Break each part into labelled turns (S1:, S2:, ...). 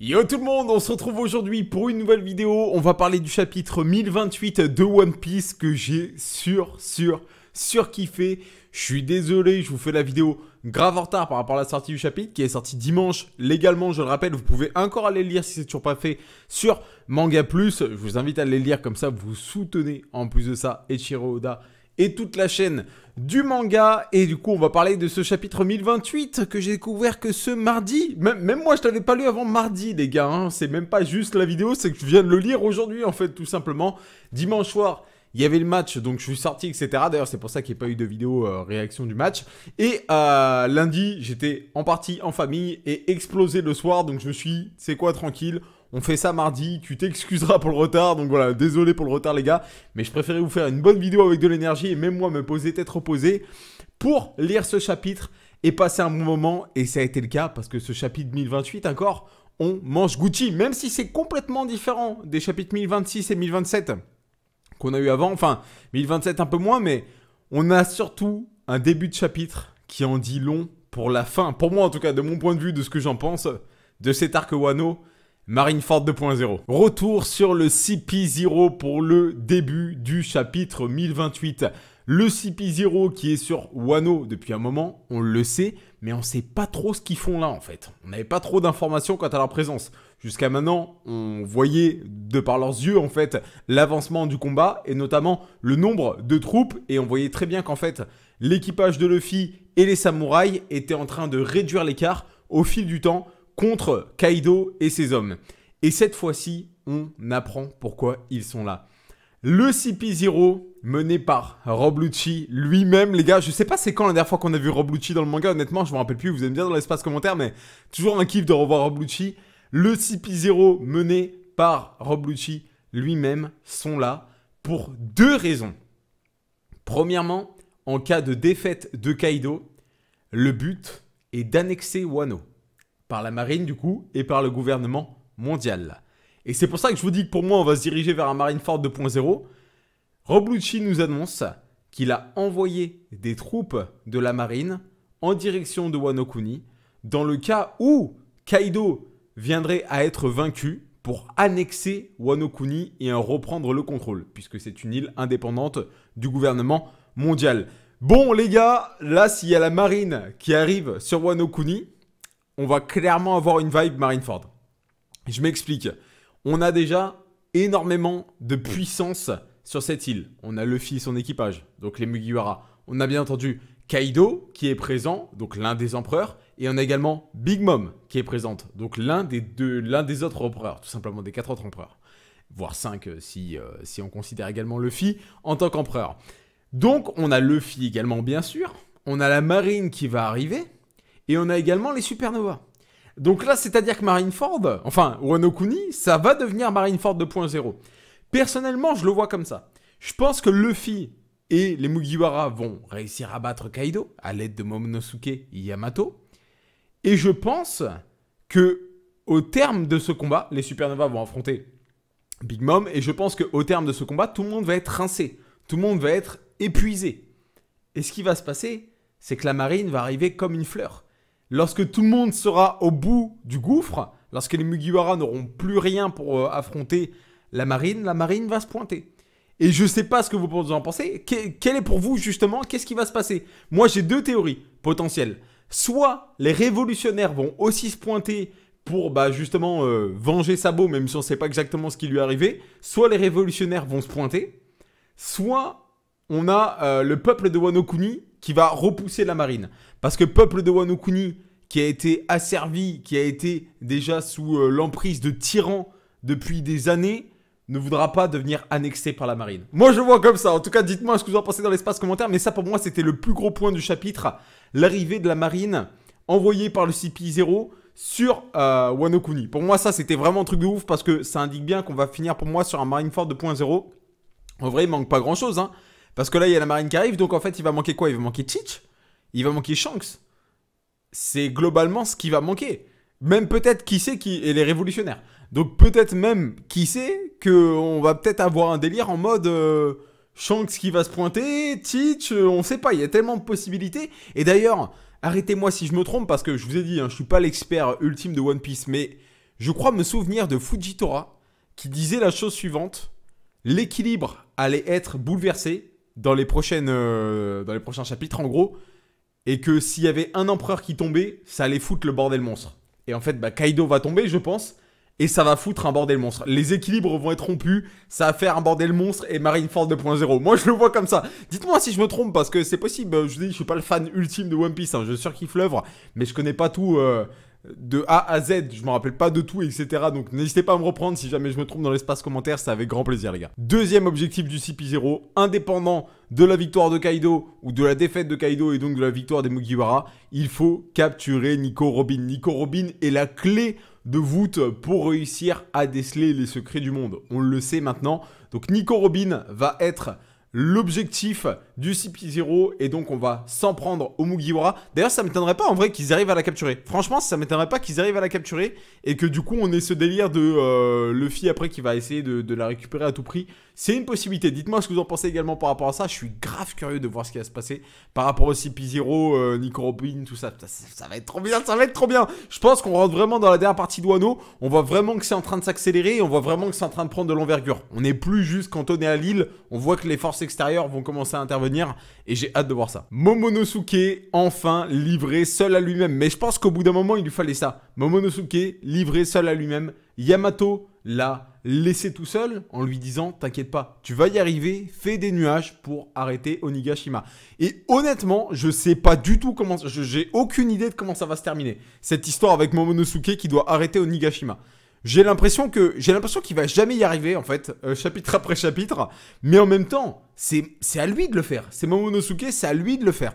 S1: Yo tout le monde, on se retrouve aujourd'hui pour une nouvelle vidéo. On va parler du chapitre 1028 de One Piece que j'ai sur, sur, sur kiffé, Je suis désolé, je vous fais la vidéo grave en retard par rapport à la sortie du chapitre qui est sorti dimanche légalement, je le rappelle. Vous pouvez encore aller le lire si c'est toujours pas fait sur Manga Plus. Je vous invite à aller le lire comme ça, vous soutenez en plus de ça Echiro Oda et toute la chaîne du manga. Et du coup, on va parler de ce chapitre 1028 que j'ai découvert que ce mardi. Même, moi, je l'avais pas lu avant mardi, les gars. Hein. C'est même pas juste la vidéo, c'est que je viens de le lire aujourd'hui, en fait, tout simplement. Dimanche soir. Il y avait le match, donc je suis sorti, etc. D'ailleurs, c'est pour ça qu'il n'y a pas eu de vidéo euh, réaction du match. Et euh, lundi, j'étais en partie en famille et explosé le soir, donc je me suis, c'est quoi, tranquille, on fait ça mardi, tu t'excuseras pour le retard, donc voilà, désolé pour le retard les gars, mais je préférais vous faire une bonne vidéo avec de l'énergie et même moi me poser tête reposée pour lire ce chapitre et passer un bon moment, et ça a été le cas parce que ce chapitre 1028 encore, on mange Gucci, même si c'est complètement différent des chapitres 1026 et 1027 qu'on a eu avant, enfin 1027 un peu moins, mais on a surtout un début de chapitre qui en dit long pour la fin, pour moi en tout cas, de mon point de vue, de ce que j'en pense, de cet arc Wano Marineford 2.0. Retour sur le CP0 pour le début du chapitre 1028. Le CP0 qui est sur Wano depuis un moment, on le sait, mais on ne sait pas trop ce qu'ils font là en fait. On n'avait pas trop d'informations quant à leur présence. Jusqu'à maintenant, on voyait de par leurs yeux en fait l'avancement du combat et notamment le nombre de troupes et on voyait très bien qu'en fait l'équipage de Luffy et les samouraïs étaient en train de réduire l'écart au fil du temps contre Kaido et ses hommes. Et cette fois-ci, on apprend pourquoi ils sont là. Le CP0 mené par Rob Lucci lui-même, les gars. Je sais pas c'est quand la dernière fois qu'on a vu Rob Lucci dans le manga, honnêtement, je me rappelle plus, vous aimez bien dans l'espace commentaire, mais toujours un kiff de revoir Rob Lucci. Le CP0 mené par Rob Lucci lui-même sont là pour deux raisons. Premièrement, en cas de défaite de Kaido, le but est d'annexer Wano par la marine du coup et par le gouvernement mondial. Et c'est pour ça que je vous dis que pour moi on va se diriger vers un Marineford 2.0. Lucci nous annonce qu'il a envoyé des troupes de la marine en direction de Wanokuni dans le cas où Kaido viendrait à être vaincu pour annexer Wano et en reprendre le contrôle, puisque c'est une île indépendante du gouvernement mondial. Bon les gars, là s'il y a la marine qui arrive sur Wano on va clairement avoir une vibe Marineford. Je m'explique. On a déjà énormément de puissance sur cette île. On a Luffy et son équipage, donc les Mugiwara. On a bien entendu Kaido qui est présent, donc l'un des empereurs. Et on a également Big Mom qui est présente, donc l'un des, des autres empereurs, tout simplement des quatre autres empereurs. Voire cinq euh, si, euh, si on considère également Luffy en tant qu'empereur. Donc on a Luffy également, bien sûr. On a la marine qui va arriver et on a également les supernovas. Donc là, c'est-à-dire que Marineford, enfin Wano Kuni, ça va devenir Marineford 2.0. Personnellement, je le vois comme ça. Je pense que Luffy et les Mugiwara vont réussir à battre Kaido à l'aide de Momonosuke et Yamato. Et je pense que au terme de ce combat, les supernovas vont affronter Big Mom et je pense qu'au terme de ce combat, tout le monde va être rincé, tout le monde va être épuisé. Et ce qui va se passer, c'est que la marine va arriver comme une fleur lorsque tout le monde sera au bout du gouffre, lorsque les Mugiwara n'auront plus rien pour euh, affronter la marine, la marine va se pointer. Et je ne sais pas ce que vous en pensez. quel est pour vous justement Qu'est-ce qui va se passer Moi, j'ai deux théories potentielles. Soit les révolutionnaires vont aussi se pointer pour bah, justement euh, venger Sabo, même si on ne sait pas exactement ce qui lui est arrivé. Soit les révolutionnaires vont se pointer. Soit on a euh, le peuple de Wanokuni qui va repousser la marine. Parce que peuple de Wano Kuni, qui a été asservi, qui a été déjà sous euh, l'emprise de tyrans depuis des années, ne voudra pas devenir annexé par la marine. Moi je vois comme ça, en tout cas dites-moi ce que vous en pensez dans l'espace commentaire, mais ça pour moi c'était le plus gros point du chapitre, l'arrivée de la marine envoyée par le CP0 sur euh, Wanokuni. Wano Kuni. Pour moi ça c'était vraiment un truc de ouf parce que ça indique bien qu'on va finir pour moi sur un Marineford 2.0. En vrai il manque pas grand chose, hein. Parce que là, il y a la marine qui arrive, donc en fait, il va manquer quoi Il va manquer Teach Il va manquer Shanks C'est globalement ce qui va manquer. Même peut-être, qui sait, qui et les révolutionnaires. Donc peut-être même, qui sait, qu'on va peut-être avoir un délire en mode... Euh, Shanks qui va se pointer, Teach, euh, on sait pas, il y a tellement de possibilités. Et d'ailleurs, arrêtez-moi si je me trompe, parce que je vous ai dit, je hein, je suis pas l'expert ultime de One Piece, mais je crois me souvenir de Fujitora qui disait la chose suivante l'équilibre allait être bouleversé dans les, prochaines, euh, dans les prochains chapitres, en gros. Et que s'il y avait un empereur qui tombait, ça allait foutre le bordel monstre. Et en fait, bah, Kaido va tomber, je pense. Et ça va foutre un bordel monstre. Les équilibres vont être rompus. Ça va faire un bordel monstre et Marine Force 2.0. Moi, je le vois comme ça. Dites-moi si je me trompe parce que c'est possible. Je vous dis, je suis pas le fan ultime de One Piece. Hein. suis Je qu'il fleuvre. mais je connais pas tout. Euh, de A à Z, je me rappelle pas de tout, etc. Donc n'hésitez pas à me reprendre si jamais je me trompe dans l'espace commentaire, c'est avec grand plaisir les gars. Deuxième objectif du CP0, indépendant de la victoire de Kaido ou de la défaite de Kaido et donc de la victoire des Mugiwara, il faut capturer Nico Robin. Nico Robin est la clé de voûte pour réussir à déceler les secrets du monde. On le sait maintenant. Donc Nico Robin va être l'objectif du CP0 et donc on va s'en prendre au Mugiwara. D'ailleurs, ça m'étonnerait pas en vrai qu'ils arrivent à la capturer. Franchement, ça m'étonnerait pas qu'ils arrivent à la capturer et que du coup on ait ce délire de euh, Luffy après qui va essayer de, la récupérer à tout prix. C'est une possibilité. Dites-moi ce que vous en pensez également par rapport à ça. Je suis grave curieux de voir ce qui va se passer par rapport au CP0, euh, tout ça. ça. va être trop bien, ça va être trop bien. Je pense qu'on rentre vraiment dans la dernière partie de On voit vraiment que c'est en train de s'accélérer et on voit vraiment que c'est en train de prendre de l'envergure. On n'est plus juste cantonné à Lille On voit que les forces extérieurs vont commencer à intervenir et j'ai hâte de voir ça. Momonosuke, enfin livré seul à lui-même. Mais je pense qu'au bout d'un moment, il lui fallait ça. Momonosuke, livré seul à lui-même. Yamato l'a laissé tout seul en lui disant T'inquiète pas, tu vas y arriver, fais des nuages pour arrêter Onigashima. Et honnêtement, je sais pas du tout comment. J'ai aucune idée de comment ça va se terminer. Cette histoire avec Momonosuke qui doit arrêter Onigashima. J'ai l'impression que j'ai l'impression qu'il va jamais y arriver en fait, euh, chapitre après chapitre. Mais en même temps, c'est à lui de le faire. C'est Momonosuke, c'est à lui de le faire.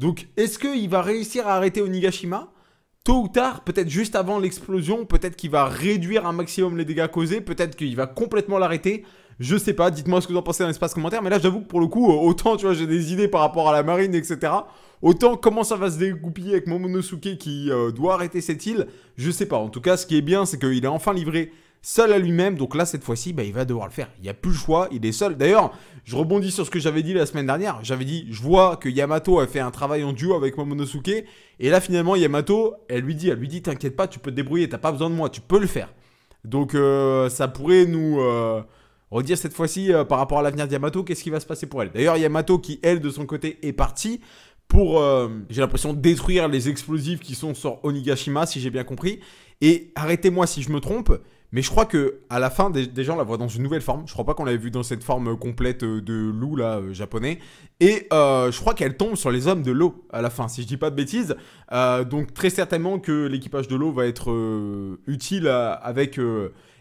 S1: Donc, est-ce qu'il va réussir à arrêter Onigashima Tôt ou tard, peut-être juste avant l'explosion, peut-être qu'il va réduire un maximum les dégâts causés, peut-être qu'il va complètement l'arrêter. Je sais pas, dites-moi ce que vous en pensez dans l'espace commentaire, mais là j'avoue que pour le coup, euh, autant tu vois, j'ai des idées par rapport à la marine, etc. Autant comment ça va se découpiller avec Momonosuke qui euh, doit arrêter cette île, je sais pas. En tout cas, ce qui est bien, c'est qu'il est enfin livré seul à lui-même. Donc là, cette fois-ci, bah, il va devoir le faire. Il n'y a plus le choix, il est seul. D'ailleurs, je rebondis sur ce que j'avais dit la semaine dernière. J'avais dit, je vois que Yamato a fait un travail en duo avec Momonosuke. Et là, finalement, Yamato, elle lui dit, elle lui dit, t'inquiète pas, tu peux te débrouiller, t'as pas besoin de moi, tu peux le faire. Donc euh, ça pourrait nous... Redire cette fois-ci, euh, par rapport à l'avenir d'Yamato, qu'est-ce qui va se passer pour elle D'ailleurs, Yamato qui, elle, de son côté, est partie pour, euh, j'ai l'impression, détruire les explosifs qui sont sur Onigashima, si j'ai bien compris. Et arrêtez-moi si je me trompe, mais je crois que à la fin, des gens la voit dans une nouvelle forme. Je crois pas qu'on l'avait vu dans cette forme euh, complète de loup, là, japonais. Et je crois qu'elle tombe sur les hommes de l'eau à la fin, si je dis pas de bêtises. donc, très certainement que l'équipage de l'eau va être utile avec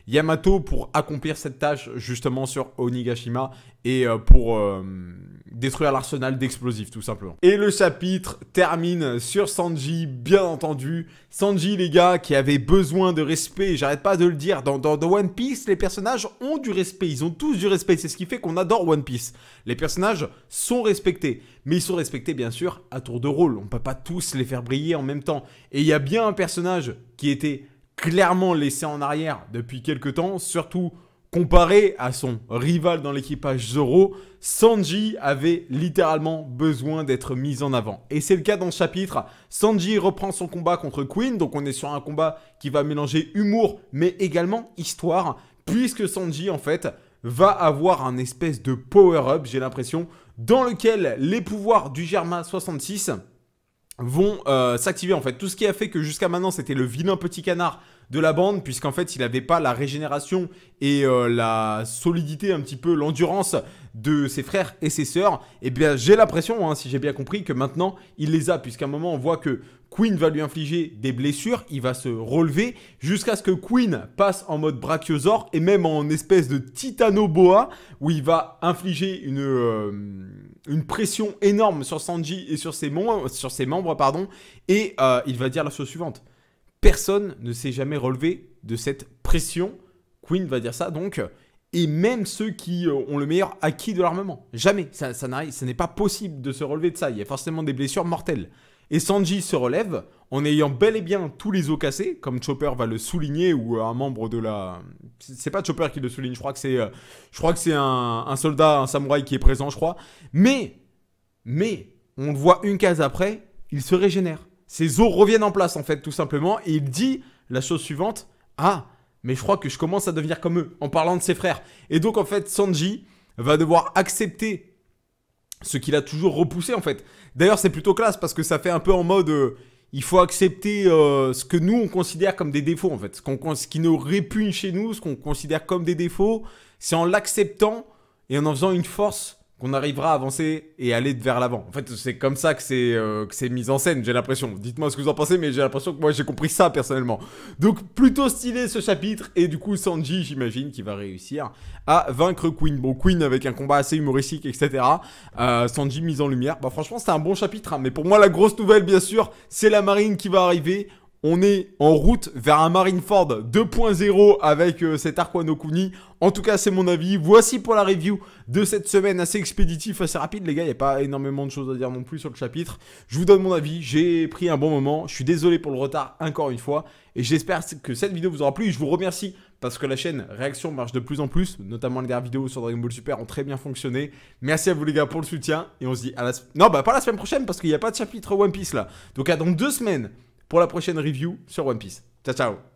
S1: Yamato pour accomplir cette tâche justement sur Onigashima et euh, pour euh, détruire l'arsenal d'explosifs tout simplement. Et le chapitre termine sur Sanji, bien entendu. Sanji les gars qui avait besoin de respect, j'arrête pas de le dire, dans, dans, dans One Piece les personnages ont du respect, ils ont tous du respect, c'est ce qui fait qu'on adore One Piece. Les personnages sont respectés, mais ils sont respectés bien sûr à tour de rôle, on peut pas tous les faire briller en même temps. Et il y a bien un personnage qui était clairement laissé en arrière depuis quelques temps, surtout comparé à son rival dans l'équipage Zoro, Sanji avait littéralement besoin d'être mis en avant. Et c'est le cas dans ce chapitre. Sanji reprend son combat contre Queen, donc on est sur un combat qui va mélanger humour mais également histoire, puisque Sanji en fait va avoir un espèce de power-up, j'ai l'impression, dans lequel les pouvoirs du Germa 66 vont euh, s'activer en fait. Tout ce qui a fait que jusqu'à maintenant c'était le vilain petit canard de la bande, puisqu'en fait, il n'avait pas la régénération et euh, la solidité, un petit peu l'endurance de ses frères et ses sœurs. Et eh bien, j'ai l'impression, hein, si j'ai bien compris, que maintenant, il les a, puisqu'à un moment, on voit que Queen va lui infliger des blessures, il va se relever jusqu'à ce que Queen passe en mode Brachiosaur et même en espèce de titanoboa où il va infliger une, euh, une pression énorme sur Sanji et sur ses, membres pardon, et euh, il va dire la chose suivante personne ne s'est jamais relevé de cette pression. Queen va dire ça donc. Et même ceux qui euh, ont le meilleur acquis de l'armement. Jamais. Ça, ça n'est pas possible de se relever de ça. Il y a forcément des blessures mortelles. Et Sanji se relève en ayant bel et bien tous les os cassés, comme Chopper va le souligner, ou euh, un membre de la... C'est pas Chopper qui le souligne, je crois que c'est, euh, je crois que c'est un, soldat, un samouraï qui est présent, je crois. Mais, mais, on le voit une case après, il se régénère ses os reviennent en place en fait tout simplement et il dit la chose suivante ah mais je crois que je commence à devenir comme eux en parlant de ses frères et donc en fait Sanji va devoir accepter ce qu'il a toujours repoussé en fait d'ailleurs c'est plutôt classe parce que ça fait un peu en mode euh, il faut accepter euh, ce que nous on considère comme des défauts en fait ce, ce qui nous répugne chez nous ce qu'on considère comme des défauts c'est en l'acceptant et en en faisant une force qu'on arrivera à avancer et aller vers l'avant. En fait, c'est comme ça que c'est euh, c'est mis en scène, j'ai l'impression. Dites-moi ce que vous en pensez, mais j'ai l'impression que moi j'ai compris ça personnellement. Donc plutôt stylé ce chapitre et du coup Sanji, j'imagine, qui va réussir à vaincre Queen. Bon, Queen avec un combat assez humoristique, etc. Euh, Sanji mise en lumière. Bah franchement, c'est un bon chapitre, hein. mais pour moi la grosse nouvelle, bien sûr, c'est la marine qui va arriver on est en route vers un Marineford 2.0 avec euh, cet Arquan Kuni. En tout cas, c'est mon avis. Voici pour la review de cette semaine assez expéditif, assez rapide. Les gars, il n'y a pas énormément de choses à dire non plus sur le chapitre. Je vous donne mon avis. J'ai pris un bon moment. Je suis désolé pour le retard encore une fois. Et j'espère que cette vidéo vous aura plu. Et je vous remercie parce que la chaîne Réaction marche de plus en plus. Notamment les dernières vidéos sur Dragon Ball Super ont très bien fonctionné. Merci à vous les gars pour le soutien. Et on se dit à la... Non, bah, pas la semaine prochaine parce qu'il n'y a pas de chapitre One Piece là. Donc à dans deux semaines pour la prochaine review sur One Piece. Ciao, ciao